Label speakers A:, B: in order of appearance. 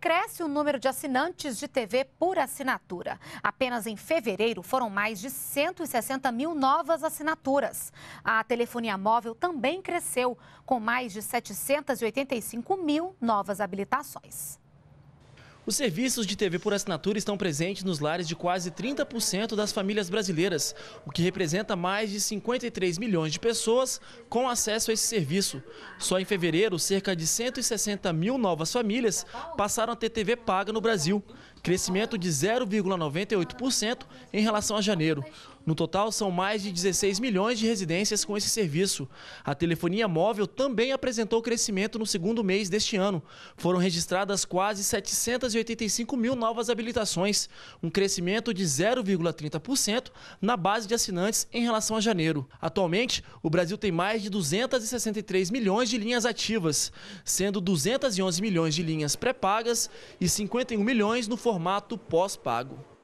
A: cresce o número de assinantes de TV por assinatura. Apenas em fevereiro foram mais de 160 mil novas assinaturas. A telefonia móvel também cresceu, com mais de 785 mil novas habilitações.
B: Os serviços de TV por assinatura estão presentes nos lares de quase 30% das famílias brasileiras, o que representa mais de 53 milhões de pessoas com acesso a esse serviço. Só em fevereiro, cerca de 160 mil novas famílias passaram a ter TV paga no Brasil, crescimento de 0,98% em relação a janeiro. No total, são mais de 16 milhões de residências com esse serviço. A telefonia móvel também apresentou crescimento no segundo mês deste ano. Foram registradas quase 785 mil novas habilitações, um crescimento de 0,30% na base de assinantes em relação a janeiro. Atualmente, o Brasil tem mais de 263 milhões de linhas ativas, sendo 211 milhões de linhas pré-pagas e 51 milhões no formato pós-pago.